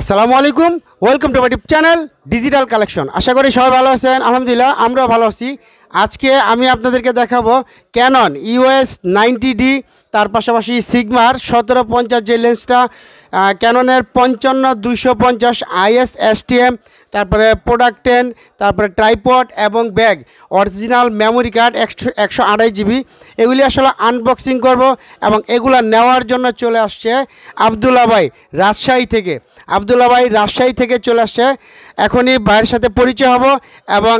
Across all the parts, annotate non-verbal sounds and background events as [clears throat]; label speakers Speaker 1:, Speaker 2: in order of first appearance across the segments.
Speaker 1: আসসালামু আলাইকুম welcome to my channel digital collection আশা করি সবাই ভালো আছেন আলহামদুলিল্লাহ আমরাও ভালো আছি আজকে আমি আপনাদেরকে দেখাবো ক্যানন ইউএস নাইনটি ডি তার পাশাপাশি সিগমার সতেরো পঞ্চাশ যে লেন্সটা ক্যাননের পঞ্চান্ন দুইশো পঞ্চাশ আইএস এসটিএম তারপরে প্রোডাক্ট টেন তারপরে ট্রাইপড এবং ব্যাগ অরিজিনাল মেমোরি কার্ড একশো একশো আড়াই জিবি এগুলি আসলে আনবক্সিং করব এবং এগুলো নেওয়ার জন্য চলে আসছে আবদুল্লাবাই রাজশাহী থেকে আবদুল্লাবাই রাজশাহী থেকে চলে আসছে এখনই ভাইয়ের সাথে পরিচয় হব এবং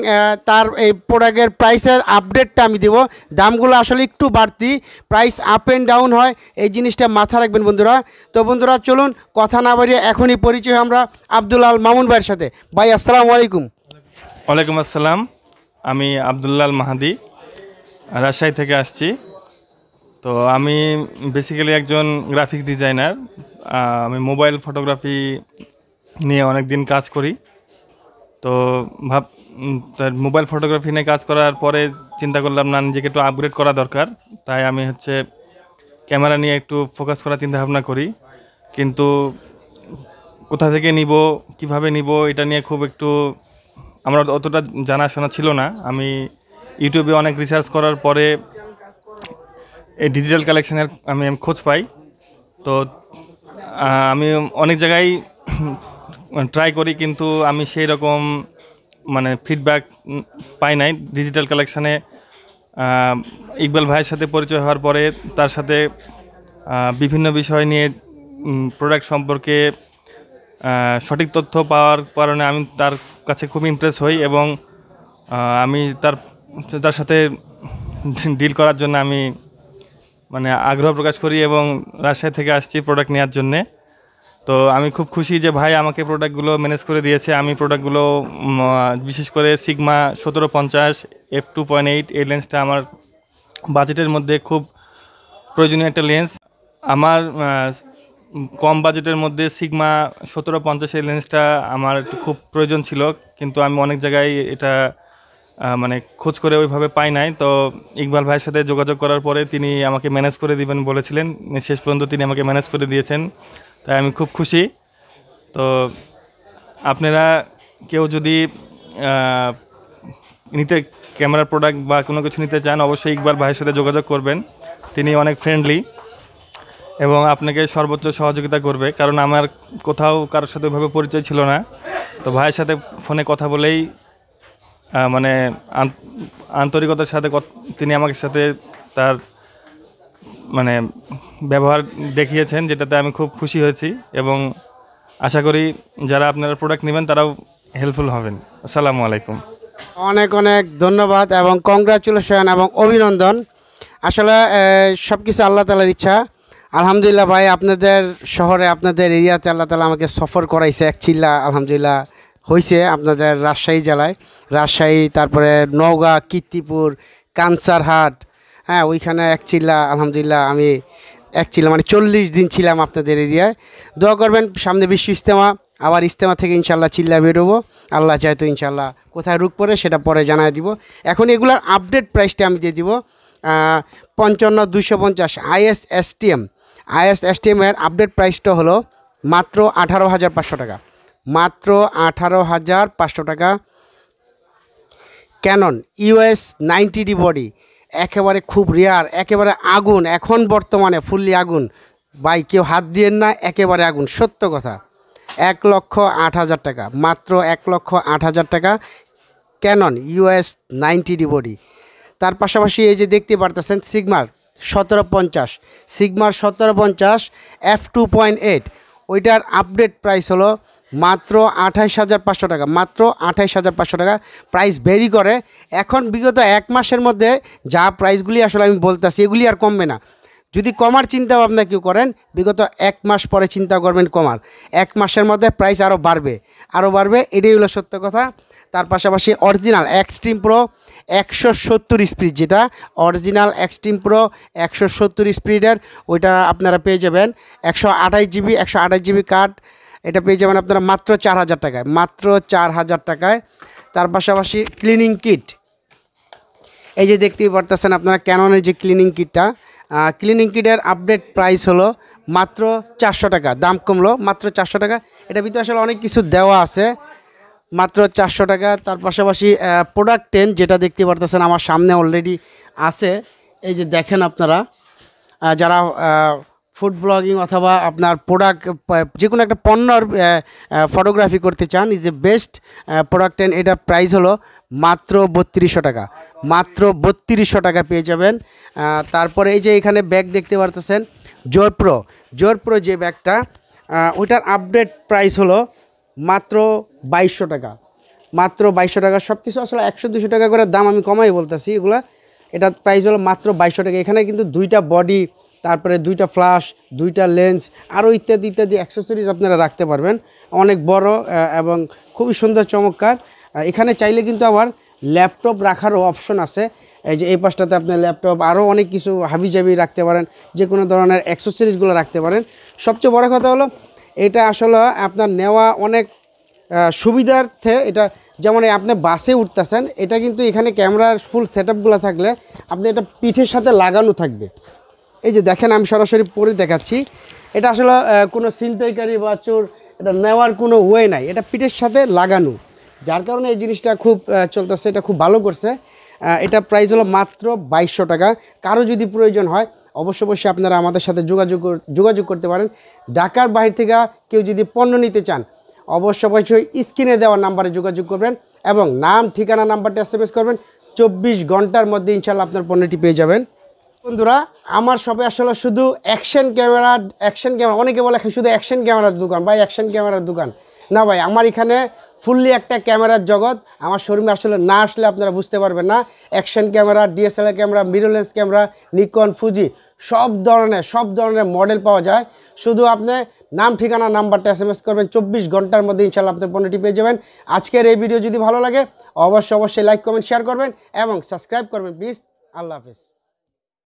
Speaker 1: তার এই প্রোডাক্টের প্রাইসের আপডেটটা আমি দেব দামগুলো আসলে একটু বাড়তি প্রাইস আপ অ্যান্ড ডাউন হয় এই জিনিসটা মাথা রাখবেন বন্ধুরা তো বন্ধুরা চল চলুন কথা না বাড়িয়ে এখনই পরিচয় আমরা আবদুল্লাল মামুন ভাইয়ের সাথে ভাই আসসালামু আলাইকুম
Speaker 2: ওয়ালাইকুম আসসালাম আমি আবদুল্লাল মাহাদি রাজশাহী থেকে আসছি তো আমি বেসিক্যালি একজন গ্রাফিক্স ডিজাইনার আমি মোবাইল ফটোগ্রাফি নিয়ে অনেক দিন কাজ করি তো ভাব মোবাইল ফটোগ্রাফি নিয়ে কাজ করার পরে চিন্তা করলাম না নিজেকে একটু আপগ্রেড করা দরকার তাই আমি হচ্ছে ক্যামেরা নিয়ে একটু ফোকাস করার চিন্তাভাবনা করি কিন্তু কোথা থেকে নিব কিভাবে নিব এটা নিয়ে খুব একটু আমার অতটা জানাশোনা ছিল না আমি ইউটিউবে অনেক রিসার্চ করার পরে এই ডিজিটাল কালেকশনের আমি খোঁজ পাই তো আমি অনেক জায়গায় ট্রাই [clears throat] করি কিন্তু আমি সেই রকম মানে ফিডব্যাক পাই নাই ডিজিটাল কালেকশানে ইকবাল ভাইয়ের সাথে পরিচয় হওয়ার পরে তার সাথে বিভিন্ন বিষয় নিয়ে প্রোডাক্ট সম্পর্কে সঠিক তথ্য পাওয়ার কারণে আমি তার কাছে খুব ইমপ্রেস হই এবং আমি তার তার সাথে ডিল করার জন্য আমি মানে আগ্রহ প্রকাশ করি এবং রাজশাহী থেকে আসছি প্রোডাক্ট নেওয়ার জন্যে তো আমি খুব খুশি যে ভাই আমাকে প্রোডাক্টগুলো ম্যানেজ করে দিয়েছে আমি প্রোডাক্টগুলো বিশেষ করে সিগমা সতেরো পঞ্চাশ এফ টু পয়েন্ট এইট এই লেন্সটা আমার বাজেটের মধ্যে খুব প্রয়োজনীয় একটা লেন্স আমার কম বাজেটের মধ্যে সিগমা সতেরো পঞ্চাশের লেন্সটা আমার একটু খুব প্রয়োজন ছিল কিন্তু আমি অনেক জায়গায় এটা মানে খোঁজ করে ওইভাবে পাই নাই তো ইকবাল ভাইয়ের সাথে যোগাযোগ করার পরে তিনি আমাকে ম্যানেজ করে দিবেন বলেছিলেন শেষ পর্যন্ত তিনি আমাকে ম্যানেজ করে দিয়েছেন তাই আমি খুব খুশি তো আপনারা কেউ যদি নিতে ক্যামেরা প্রোডাক্ট বা কোনো কিছু নিতে চান অবশ্যই ইকবাল ভাইয়ের সাথে যোগাযোগ করবেন তিনি অনেক ফ্রেন্ডলি এবং আপনাকে সর্বোচ্চ সহযোগিতা করবে কারণ আমার কোথাও কারোর সাথে ওইভাবে পরিচয় ছিল না তো ভাইয়ের সাথে ফোনে কথা বলেই মানে আন্তরিকতার সাথে তিনি আমাকে সাথে তার মানে ব্যবহার দেখিয়েছেন যেটাতে আমি খুব খুশি হয়েছি এবং আশা করি যারা আপনারা প্রোডাক্ট নেবেন তারাও হেল্পফুল হবেন আসসালামু আলাইকুম
Speaker 1: অনেক অনেক ধন্যবাদ এবং কংগ্রাচুলেশন এবং অভিনন্দন আসলে সব কিছু আল্লাহ তালার ইচ্ছা আলহামদুলিল্লাহ ভাই আপনাদের শহরে আপনাদের এরিয়াতে আল্লাহ তালা আমাকে সফর করাইছে এক চিল্লা আলহামদুলিল্লাহ হয়েছে আপনাদের রাজশাহী জেলায় রাজশাহী তারপরে নওগাঁ কীর্তিপুর কানসারহাট হ্যাঁ ওইখানে এক চিল্লা আলহামদুলিল্লাহ আমি এক চিল্লা মানে চল্লিশ দিন ছিলাম আপনাদের এরিয়ায় দোয়া করবেন সামনে বিশ্ব ইস্তেমা আবার ইস্তেমা থেকে ইনশাল্লাহ চিল্লা বেরোবো আল্লাহ চাইতো তো ইনশাল্লাহ কোথায় রুখ পড়ে সেটা পরে জানায় দিব এখন এগুলার আপডেট প্রাইসটা আমি দিয়ে দিব পঞ্চান্ন দুশো পঞ্চাশ আইএস এম আইএস এসটিএমের আপডেট প্রাইসটা হলো মাত্র আঠারো হাজার পাঁচশো টাকা মাত্র আঠারো হাজার পাঁচশো টাকা Canon US ninety D body একেবারে খুব রেয়ার একেবারে আগুন এখন বর্তমানে ফুললি আগুন বাই কেউ হাত দিয়েন না একেবারে আগুন সত্য কথা এক লক্ষ আট হাজার টাকা মাত্র এক লক্ষ আট হাজার টাকা Canon US ninety D body তার পাশাপাশি এই যে দেখতে পারতেছেন সিগমার সতেরো পঞ্চাশ সিগমার সতেরো পঞ্চাশ এফ টু পয়েন্ট এইট ওইটার আপডেট প্রাইস হলো মাত্র আঠাইশ হাজার পাঁচশো টাকা মাত্র আঠাইশ হাজার পাঁচশো টাকা প্রাইস ভেরি করে এখন বিগত এক মাসের মধ্যে যা প্রাইসগুলি আসলে আমি বলতেছি এগুলি আর কমবে না যদি কমার চিন্তা ভাবনা কেউ করেন বিগত এক মাস পরে চিন্তা করবেন কমার এক মাসের মধ্যে প্রাইস আরও বাড়বে আরও বাড়বে এটাই হলো সত্য কথা তার পাশাপাশি অরিজিনাল এক্সট্রিম প্রো একশো সত্তর স্পিড যেটা অরিজিনাল এক্সট্রিম প্রো একশো সত্তর স্পিডের ওইটা আপনারা পেয়ে যাবেন একশো আঠাশ জিবি একশো আঠাশ জিবি কার্ড এটা পেয়ে যাবেন আপনারা মাত্র চার হাজার টাকায় মাত্র চার হাজার টাকায় তার পাশাপাশি ক্লিনিং কিট এই যে দেখতেই পারতেছেন আপনারা ক্যাননের যে ক্লিনিং কিটটা ক্লিনিং কিটের আপডেট প্রাইস হলো মাত্র চারশো টাকা দাম কমলো মাত্র চারশো টাকা এটা ভিতরে আসলে অনেক কিছু দেওয়া আছে মাত্র চারশো টাকা তার পাশাপাশি প্রোডাক্ট টেন যেটা দেখতে পারতেছেন আমার সামনে অলরেডি আছে এই যে দেখেন আপনারা যারা ফুড ব্লগিং অথবা আপনার প্রোডাক্ট যে কোনো একটা পণ্যর ফটোগ্রাফি করতে চান is a best product ten এটার প্রাইস হলো মাত্র বত্রিশশো টাকা মাত্র বত্রিশশো টাকা পেয়ে যাবেন তারপরে এই যে এখানে ব্যাগ দেখতে পারতেছেন জোরপ্রো জোরপ্রো যে ব্যাগটা ওইটার আপডেট প্রাইস হলো মাত্র বাইশশো টাকা মাত্র বাইশশো টাকা সব কিছু আসলে একশো দুশো টাকা করে দাম আমি কমাই বলতেছি এগুলো এটার প্রাইস হলো মাত্র বাইশশো টাকা এখানে কিন্তু দুইটা বডি তারপরে দুইটা ফ্লাশ দুইটা লেন্স আরও ইত্যাদি ইত্যাদি অ্যাক্সেসরিজ আপনারা রাখতে পারবেন অনেক বড় এবং খুবই সুন্দর চমৎকার এখানে চাইলে কিন্তু আবার ল্যাপটপ রাখারও অপশন আছে এই যে এই পাশটাতে আপনার ল্যাপটপ আরও অনেক কিছু হাবিজাবি রাখতে পারেন যে কোনো ধরনের অ্যাক্সেসরিজগুলো রাখতে পারেন সবচেয়ে বড় কথা হলো এটা আসলে আপনার নেওয়া অনেক সুবিধার্থে এটা যেমন আপনি বাসে উঠতেছেন এটা কিন্তু এখানে ক্যামেরার ফুল সেট থাকলে আপনি এটা পিঠের সাথে লাগানো থাকবে এই যে দেখেন আমি সরাসরি পরে দেখাচ্ছি এটা আসলে কোনো ছিনতাইকারী বা চোর এটা নেওয়ার কোনো ওয়ে নাই এটা পিঠের সাথে লাগানো যার কারণে এই জিনিসটা খুব চলতেছে এটা খুব ভালো করছে এটা প্রাইস হলো মাত্র বাইশশো টাকা কারো যদি প্রয়োজন হয় অবশ্য অবশ্যই আপনারা আমাদের সাথে যোগাযোগ যোগাযোগ করতে পারেন ঢাকার বাহির থেকে কেউ যদি পণ্য নিতে চান অবশ্য অবশ্যই স্ক্রিনে দেওয়া নাম্বারে যোগাযোগ করবেন এবং নাম ঠিকানা নাম্বারটা এস করবেন চব্বিশ ঘন্টার মধ্যে ইনশাল্লাহ আপনার পণ্যটি পেয়ে যাবেন বন্ধুরা আমার সবে আসলে শুধু অ্যাকশন ক্যামেরা অ্যাকশন ক্যামেরা অনেকে বলে শুধু অ্যাকশন ক্যামেরার দোকান বা অ্যাকশন ক্যামেরার দোকান না ভাই আমার এখানে ফুললি একটা ক্যামেরার জগৎ আমার শোরুমে আসলে না আসলে আপনারা বুঝতে পারবেন না action camera DSLR camera mirrorless camera Nikon Fuji সব ধরনের সব ধরনের মডেল পাওয়া যায় শুধু আপনি নাম ঠিকানা নাম্বারটা এস এম এস করবেন চব্বিশ ঘন্টার মধ্যে ইনশাল্লাহ আপনার পণ্যটি পেয়ে যাবেন আজকের এই ভিডিও যদি ভালো লাগে অবশ্যই অবশ্যই লাইক কমেন্ট শেয়ার করবেন এবং সাবস্ক্রাইব করবেন প্লিজ আল্লাহ হাফিজ